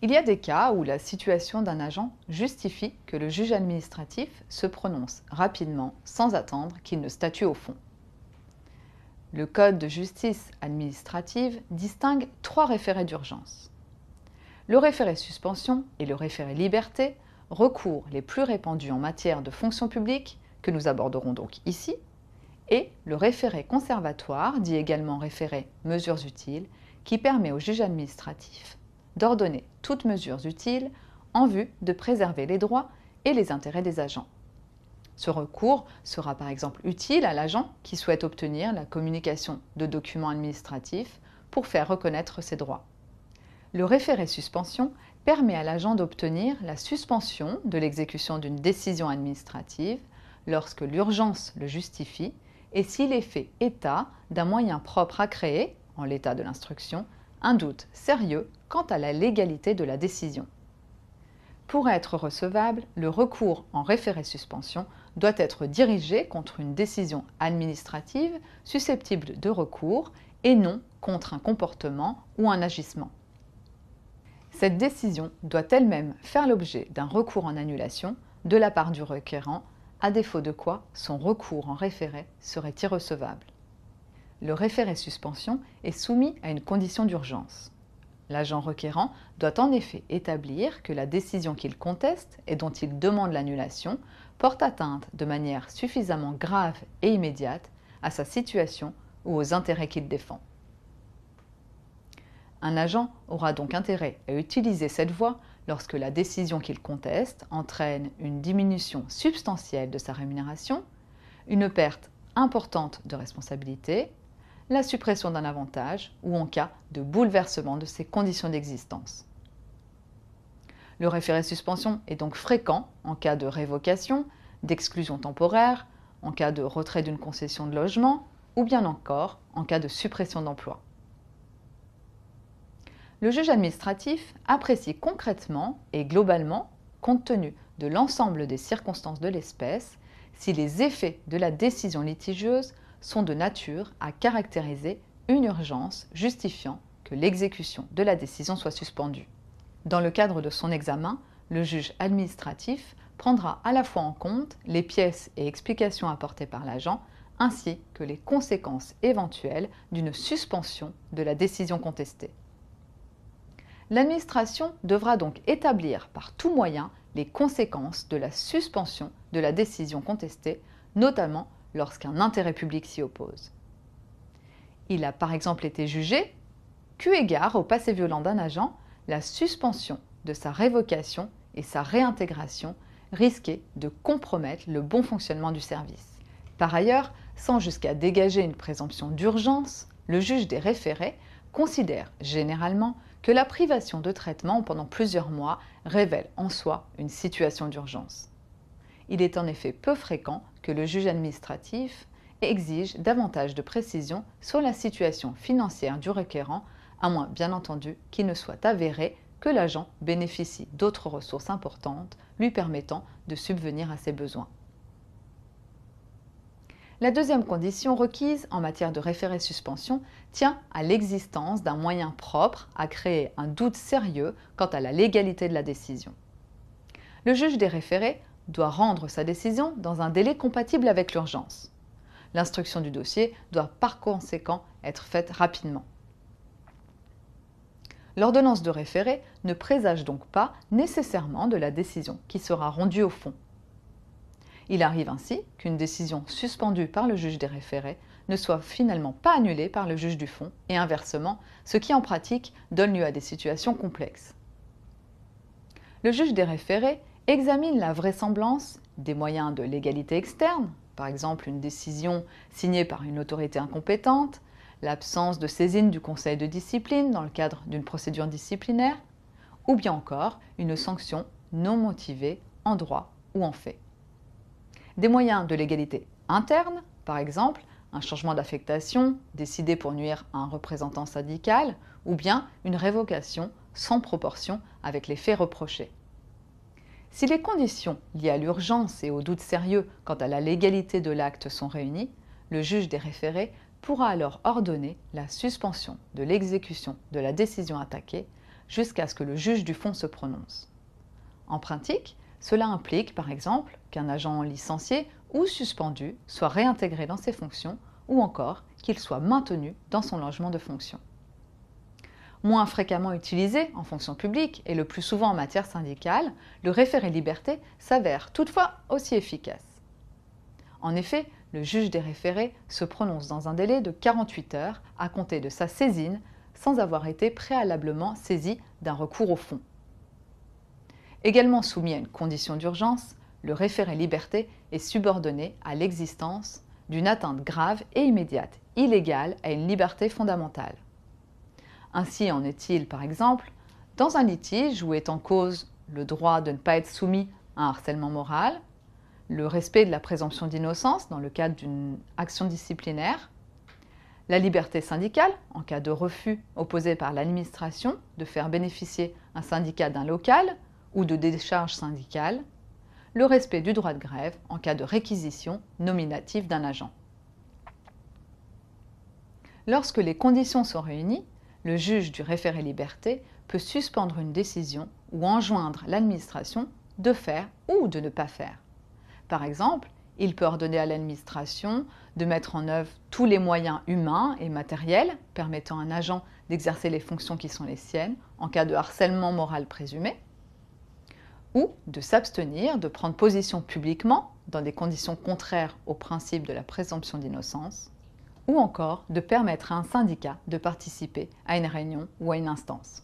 Il y a des cas où la situation d'un agent justifie que le juge administratif se prononce rapidement sans attendre qu'il ne statue au fond. Le Code de justice administrative distingue trois référés d'urgence. Le référé suspension et le référé liberté, recours les plus répandus en matière de fonction publique, que nous aborderons donc ici, et le référé conservatoire, dit également référé mesures utiles, qui permet au juge administratif d'ordonner toutes mesures utiles en vue de préserver les droits et les intérêts des agents. Ce recours sera par exemple utile à l'agent qui souhaite obtenir la communication de documents administratifs pour faire reconnaître ses droits. Le référé suspension permet à l'agent d'obtenir la suspension de l'exécution d'une décision administrative lorsque l'urgence le justifie et s'il est fait état d'un moyen propre à créer, en l'état de l'instruction, un doute sérieux quant à la légalité de la décision. Pour être recevable, le recours en référé-suspension doit être dirigé contre une décision administrative susceptible de recours et non contre un comportement ou un agissement. Cette décision doit elle-même faire l'objet d'un recours en annulation de la part du requérant, à défaut de quoi son recours en référé serait irrecevable le référé suspension est soumis à une condition d'urgence. L'agent requérant doit en effet établir que la décision qu'il conteste et dont il demande l'annulation porte atteinte de manière suffisamment grave et immédiate à sa situation ou aux intérêts qu'il défend. Un agent aura donc intérêt à utiliser cette voie lorsque la décision qu'il conteste entraîne une diminution substantielle de sa rémunération, une perte importante de responsabilité, la suppression d'un avantage ou en cas de bouleversement de ses conditions d'existence. Le référé suspension est donc fréquent en cas de révocation, d'exclusion temporaire, en cas de retrait d'une concession de logement ou bien encore en cas de suppression d'emploi. Le juge administratif apprécie concrètement et globalement, compte tenu de l'ensemble des circonstances de l'espèce, si les effets de la décision litigieuse sont de nature à caractériser une urgence justifiant que l'exécution de la décision soit suspendue. Dans le cadre de son examen, le juge administratif prendra à la fois en compte les pièces et explications apportées par l'agent, ainsi que les conséquences éventuelles d'une suspension de la décision contestée. L'administration devra donc établir par tout moyen les conséquences de la suspension de la décision contestée, notamment lorsqu'un intérêt public s'y oppose. Il a par exemple été jugé qu'eu égard au passé violent d'un agent, la suspension de sa révocation et sa réintégration risquait de compromettre le bon fonctionnement du service. Par ailleurs, sans jusqu'à dégager une présomption d'urgence, le juge des référés considère généralement que la privation de traitement pendant plusieurs mois révèle en soi une situation d'urgence. Il est en effet peu fréquent que le juge administratif exige davantage de précision sur la situation financière du requérant, à moins bien entendu qu'il ne soit avéré que l'agent bénéficie d'autres ressources importantes lui permettant de subvenir à ses besoins. La deuxième condition requise en matière de référé suspension tient à l'existence d'un moyen propre à créer un doute sérieux quant à la légalité de la décision. Le juge des référés doit rendre sa décision dans un délai compatible avec l'urgence. L'instruction du dossier doit par conséquent être faite rapidement. L'ordonnance de référé ne présage donc pas nécessairement de la décision qui sera rendue au fond. Il arrive ainsi qu'une décision suspendue par le juge des référés ne soit finalement pas annulée par le juge du fond et inversement, ce qui en pratique donne lieu à des situations complexes. Le juge des référés examine la vraisemblance des moyens de l'égalité externe, par exemple une décision signée par une autorité incompétente, l'absence de saisine du conseil de discipline dans le cadre d'une procédure disciplinaire, ou bien encore une sanction non motivée en droit ou en fait. Des moyens de l'égalité interne, par exemple un changement d'affectation décidé pour nuire à un représentant syndical, ou bien une révocation sans proportion avec les faits reprochés. Si les conditions liées à l'urgence et aux doutes sérieux quant à la légalité de l'acte sont réunies, le juge des référés pourra alors ordonner la suspension de l'exécution de la décision attaquée jusqu'à ce que le juge du fond se prononce. En pratique, cela implique par exemple qu'un agent licencié ou suspendu soit réintégré dans ses fonctions ou encore qu'il soit maintenu dans son logement de fonction moins fréquemment utilisé en fonction publique et le plus souvent en matière syndicale, le référé liberté s'avère toutefois aussi efficace. En effet, le juge des référés se prononce dans un délai de 48 heures à compter de sa saisine sans avoir été préalablement saisi d'un recours au fond. Également soumis à une condition d'urgence, le référé liberté est subordonné à l'existence d'une atteinte grave et immédiate, illégale à une liberté fondamentale. Ainsi en est-il, par exemple, dans un litige où est en cause le droit de ne pas être soumis à un harcèlement moral, le respect de la présomption d'innocence dans le cadre d'une action disciplinaire, la liberté syndicale en cas de refus opposé par l'administration de faire bénéficier un syndicat d'un local ou de décharge syndicale, le respect du droit de grève en cas de réquisition nominative d'un agent. Lorsque les conditions sont réunies, le juge du référé-liberté peut suspendre une décision ou enjoindre l'administration de faire ou de ne pas faire. Par exemple, il peut ordonner à l'administration de mettre en œuvre tous les moyens humains et matériels permettant à un agent d'exercer les fonctions qui sont les siennes en cas de harcèlement moral présumé, ou de s'abstenir de prendre position publiquement dans des conditions contraires au principe de la présomption d'innocence, ou encore de permettre à un syndicat de participer à une réunion ou à une instance.